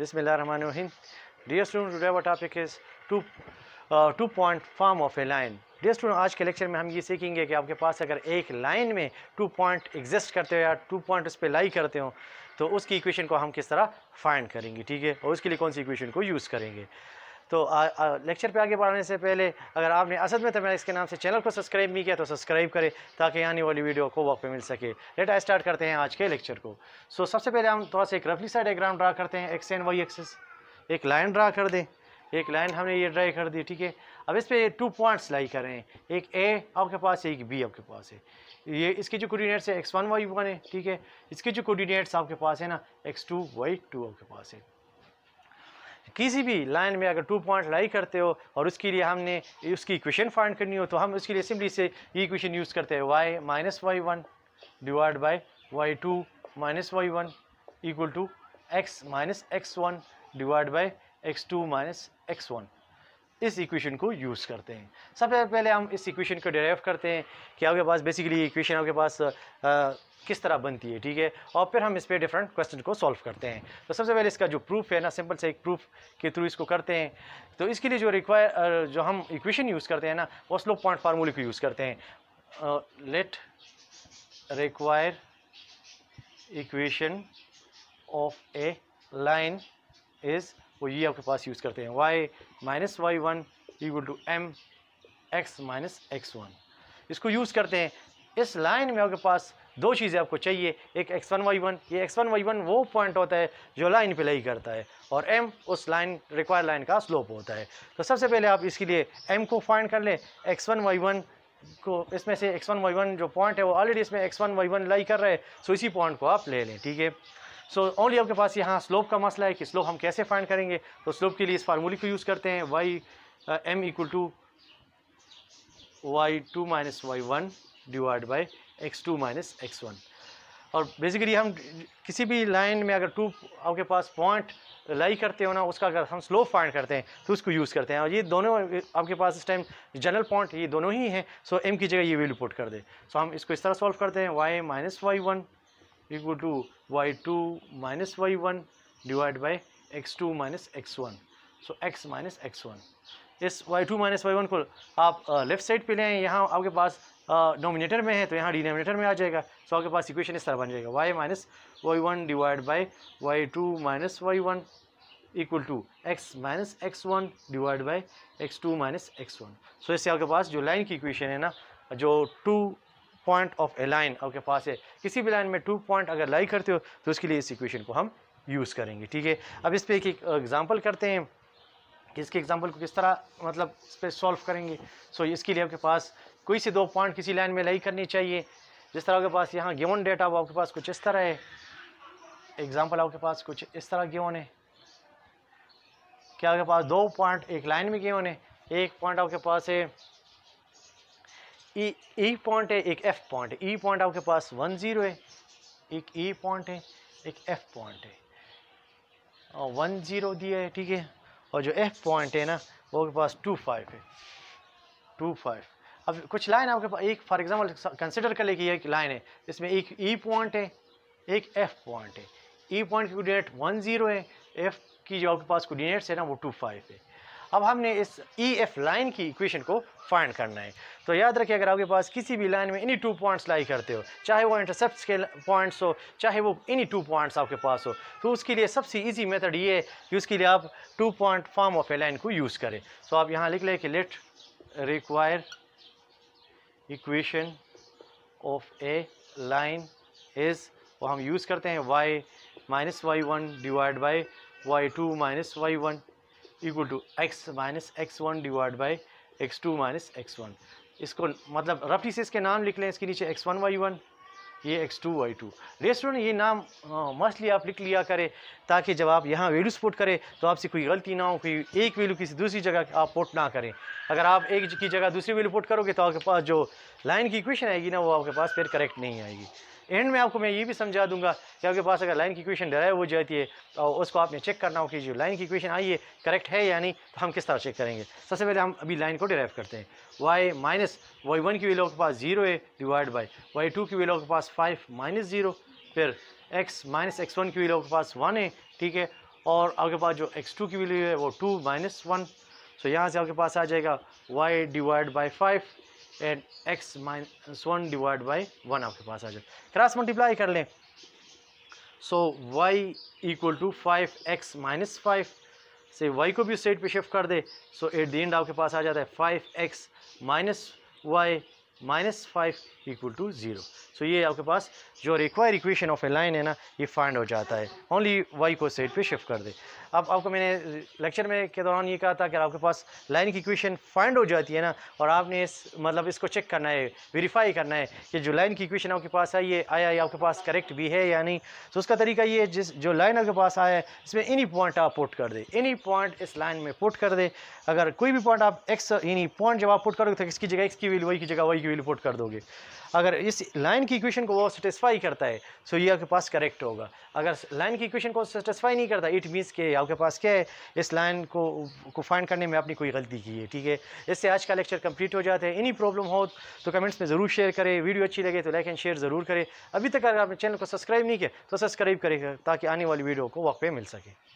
Bismil Dear students, today our topic is two uh, two point form आज के lecture में हम ये सीखेंगे कि आपके पास अगर एक लाइन में टू पॉइंट एग्जिस्ट करते हो या टू पॉइंट उस पर लाई करते हो तो उसकी इक्वेशन को हम किस तरह फाइंड करेंगे ठीक है और उसके लिए कौन सी इक्वेशन को यूज़ करेंगे तो आ, आ, लेक्चर पे आगे बढ़ने से पहले अगर आपने असद में तमिल इसके नाम से चैनल को सब्सक्राइब नहीं किया तो सब्सक्राइब करें ताकि आने वाली वीडियो को वक्त पे मिल सके लेट आई स्टार्ट करते हैं आज के लेक्चर को सो so, सबसे पहले हम थोड़ा सा एक रफली सा डायग्राम ड्रा करते हैं एक्स एंड वाई एक्सेस एक लाइन ड्रा कर दें एक लाइन हमने ये ड्राई कर दी ठीक है अब इस पर टू पॉइंट्स लाई करें एक ए आपके पास है एक बी आपके पास है ये इसके जो कोऑर्डिनेट्स है एक्स वन वाई वन है ठीक है इसके जो कोऑर्डिनेट्स आपके पास है ना एक्स टू वाई टू आपके पास है किसी भी लाइन में अगर टू पॉइंट लाई करते हो और उसके लिए हमने उसकी इक्वेशन फाइंड करनी हो तो हम उसके लिए सिंपली से ये इक्वेशन यूज़ करते हैं Y minus Y one divide by Y two minus Y one equal to X minus X one divide by X two minus X one इस इक्वेशन को यूज़ करते हैं सबसे पहले हम इस इक्वेशन को डिराइव करते हैं कि आपके पास बेसिकली इक्वेशन आपके पास किस तरह बनती है ठीक है और फिर हम इस पर डिफरेंट क्वेश्चन को सॉल्व करते हैं तो सबसे पहले इसका जो प्रूफ है ना सिंपल से एक प्रूफ के थ्रू इसको करते हैं तो इसके लिए जो रिक्वायर जो हम इक्वेशन यूज़ करते हैं ना स्लोप पॉइंट फार्मूले को यूज़ करते हैं let require equation of a line is वो ये आपके पास यूज़ करते हैं Y minus Y one equal to M X minus X one इसको यूज़ करते हैं इस लाइन में आपके पास दो चीज़ें आपको चाहिए एक एक्स वन वाई वन ये एक्स वन वाई वन वो पॉइंट होता है जो लाइन पे लई करता है और एम उस लाइन रिक्वायर लाइन का स्लोप होता है तो सबसे पहले आप इसके लिए एम को फाइंड कर लें एक्स वन वाई वन को इसमें से एक्स वन वाई वन जो पॉइंट है वो ऑलरेडी इसमें एक्स वन वाई वन लही कर रहे हैं सो इसी पॉइंट को आप ले लें ठीक है सो so, ओनली आपके पास यहाँ स्लोप का मसला है कि स्लोप हम कैसे फाइंड करेंगे तो स्लोप के लिए इस फार्मूले को यूज़ करते हैं Y M equal to Y two minus Y one divide by X two minus X one और बेसिकली हम किसी भी लाइन में अगर टू आपके पास पॉइंट लाई करते हो ना उसका अगर हम स्लो फाइंड करते हैं तो उसको यूज़ करते हैं और ये दोनों आपके पास इस टाइम जनरल पॉइंट ये दोनों ही हैं सो एम की जगह ये वैल्यू रिपोर्ट कर दे सो हम इसको इस तरह सॉल्व करते हैं Y minus Y one equal to Y two minus Y one divide by X two minus X one so X minus X one इस Y two minus Y one को आप लेफ्ट uh, साइड पे लें यहाँ आपके पास nominator में है तो यहाँ डिनोमिनेटर में आ जाएगा सो आपके पास इक्वेशन इस तरह बन जाएगा Y minus Y one divide by Y two minus Y one equal to X minus X one divide by X two minus X one so इससे आपके पास जो लाइन की इक्वेशन है ना जो two point of a line आपके पास है किसी भी लाइन में टू पॉइंट अगर लाई करते हो तो उसके लिए इस इक्वेशन को हम यूज़ करेंगे ठीक है अब इस पर एक एग्ज़ाम्पल करते हैं कि इसके एग्ज़ाम्पल को किस तरह मतलब इस पर सॉल्व करेंगे सो so, इसके लिए आपके पास कोई से दो पॉइंट किसी लाइन में लाई करनी चाहिए जिस तरह आपके पास यहाँ गेवन डेटा वो आपके पास कुछ इस तरह है एग्ज़ाम्पल आपके पास कुछ इस तरह गेवन है क्या आपके पास दो पॉइंट एक लाइन में गेवन है एक पॉइंट आपके पास है ई ई पॉइंट है एक एफ पॉइंट है ई e पॉइंट आपके पास वन ज़ीरो है एक ई e पॉइंट है एक एफ पॉइंट है और वन ज़ीरो दिया है ठीक है और जो एफ पॉइंट है ना वो आपके पास टू फाइव है टू फाइव अब कुछ लाइन आपके पास एक फॉर एग्जांपल कंसिडर कर ले कि एक लाइन है इसमें एक ई e पॉइंट है एक एफ पॉइंट है ई e पॉइंट की कोऑर्डिनेट वन जीरो है एफ की जो आपके पास कोऑर्डिनेट्स है ना वो टू फाइव है अब हमने इस ई एफ लाइन की इक्वेशन को फाइंड करना है तो याद रखिए अगर आपके पास किसी भी लाइन में इन्हीं टू पॉइंट्स लाई करते हो चाहे वो इंटरसेप्ट के पॉइंट्स हो चाहे वो इन्हीं टू पॉइंट्स आपके पास हो तो उसके लिए सबसे इजी मेथड ये है कि उसके लिए आप two point form of a line को यूज़ करें तो आप यहाँ लिख लें कि let require equation of a line is वो हम यूज़ करते हैं Y minus Y one divide by Y two minus Y one equal to X minus X one divide by X two minus X one इसको मतलब रफ्टी से इसके नाम लिख लें इसके नीचे एक्स वन वाई वन ये एक्स टू वाई टू रेस्टोरेंट ये नाम मस्टली आप लिख लिया करें ताकि जब आप यहाँ वैल्यू स्पोर्ट करें तो आपसे कोई गलती ना हो कोई एक वैल्यू किसी दूसरी जगह आप पोर्ट ना करें अगर आप एक की जगह दूसरी वैल्यू पोर्ट करोगे तो आपके पास जो लाइन की इक्वेशन आएगी ना वो आपके पास फिर करेक्ट नहीं आएगी एंड में आपको मैं ये भी समझा दूंगा कि आपके पास अगर लाइन की इक्वेशन डराइव हो जाती है और तो उसको आपने चेक करना हो कि जो लाइन की इक्वेशन आई है करेक्ट है या नहीं तो हम किस तरह चेक करेंगे सबसे पहले हम अभी लाइन को डराइव करते हैं वाई माइनस वाई वन की वैल्यू के पास जीरो है डिवाइड बाई वाई टू की वैल्यू के पास फाइव माइनस ज़ीरो फिर एक्स माइनस एक्स वन की वैल्यू के पास वन है ठीक है और आपके पास जो एक्स टू की वैल्यू है वो टू माइनस वन सो यहाँ से आपके पास आ जाएगा Y divide by five and X minus one divide by one आपके पास आ जाए क्रॉस मल्टीप्लाई कर लें so Y equal to five X minus five से वाई को भी उस साइड पे शिफ्ट कर दे सो एट द एंड आपके पास आ जाता है five X minus Y minus five equal to zero so ये आपके पास जो require equation of a line है ना ये फाइंड हो जाता है ओनली वाई को साइड पे शिफ्ट कर दे अब आपको मैंने लेक्चर में के दौरान ये कहा था कि आपके पास लाइन की इक्वेशन फाइंड हो जाती है ना और आपने इस मतलब इसको चेक करना है वेरीफाई करना है कि जो लाइन की इक्वेशन आपके पास है ये आया ये आपके पास करेक्ट भी है या नहीं तो उसका तरीका ये है जिस जो लाइन आपके पास आया है इसमें एनी पॉइंट आप पुट कर दे एनी पॉइंट इस लाइन में पुट कर दे अगर कोई भी पॉइंट आप एक्स एनी पॉइंट जब आप पुट करोगे तो इसकी जगह एक्स की वैल्यू वाई की जगह वाई की वैल्यू पुट कर दोगे अगर इस लाइन की इक्वेशन को वो सेटिस्फाई करता है सो ये आपके पास करेक्ट होगा अगर लाइन की इक्वेशन को सेटिस्फाई नहीं करता इट मीन्स के आपके पास क्या है इस लाइन को को फाइंड करने में आपने कोई गलती की है ठीक है इससे आज का लेक्चर कंप्लीट हो जाता है एनी प्रॉब्लम हो तो कमेंट्स में ज़रूर शेयर करें वीडियो अच्छी लगे तो लाइक एंड शेयर ज़रूर करें अभी तक अगर आपने चैनल को सब्सक्राइब नहीं किया तो सब्सक्राइब करेगा ताकि आने वाली वीडियो को वक्त पर मिल सके